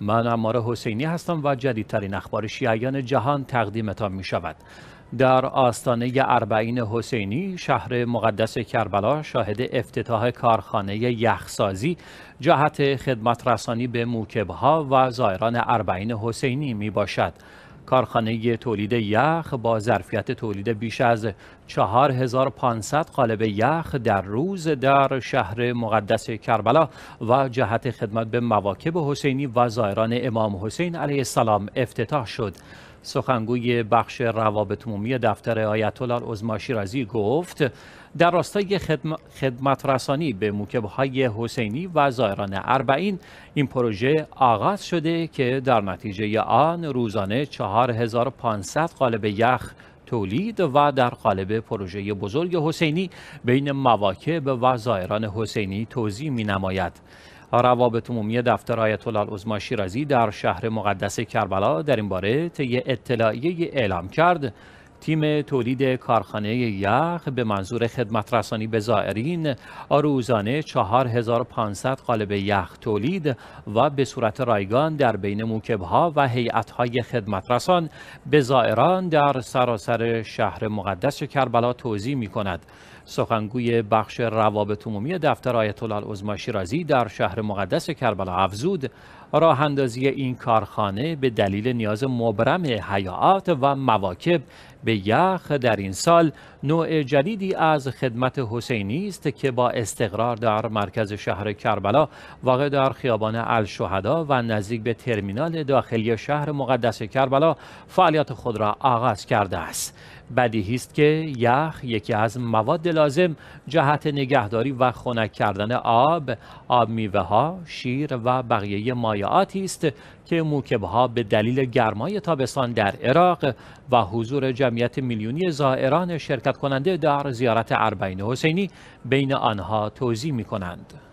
من امار حسینی هستم و جدیدترین اخبار شیعیان جهان تقدیمتان می شود. در آستانه اربعین حسینی شهر مقدس کربلا شاهد افتتاح کارخانه یخسازی جهت خدمت رسانی به موکبها و زائران اربعین حسینی می باشد. کارخانه تولید یخ با ظرفیت تولید بیش از 4500 قالب یخ در روز در شهر مقدس کربلا و جهت خدمت به مواکب حسینی و زائران امام حسین علیه السلام افتتاح شد. سخنگوی بخش روابط عمومی دفتر آیت الله عظما شیرازی گفت در راستای خدمت رسانی به موکبهای حسینی و زائران اربعین این پروژه آغاز شده که در نتیجه آن روزانه 4500 قالب یخ تولید و در قالب پروژه بزرگ حسینی بین مواکب و زائران حسینی توضیح می نماید. روابط عمومی دفتر آیت الله العظما شیرازی در شهر مقدس کربلا در این باره طی اطلاعیه اعلام کرد تیم تولید کارخانه یخ به منظور خدمت رسانی به زائرین روزانه 4500 قالب یخ تولید و به صورت رایگان در بین موکبها و هیئت‌های خدمت رسان به زائران در سراسر شهر مقدس کربلا توزیع می کند. سخنگوی بخش روابط عمومی دفتر آیت الله شیرازی در شهر مقدس کربلا افزود راه اندازی این کارخانه به دلیل نیاز مبرم حیات و مواکب به یخ در این سال نوع جدیدی از خدمت حسینی است که با استقرار در مرکز شهر کربلا واقع در خیابان الشهدا و نزدیک به ترمینال داخلی شهر مقدس کربلا فعالیت خود را آغاز کرده است بدیهی است که یخ یکی از مواد لازم جهت نگهداری و خنک کردن آب، آب میوه ها، شیر و بقیه مایعاتی است که موکب ها به دلیل گرمای تابستان در عراق و حضور جمعیت میلیونی زائران شرکت کننده در زیارت اربعین حسینی بین آنها توضیح می کنند.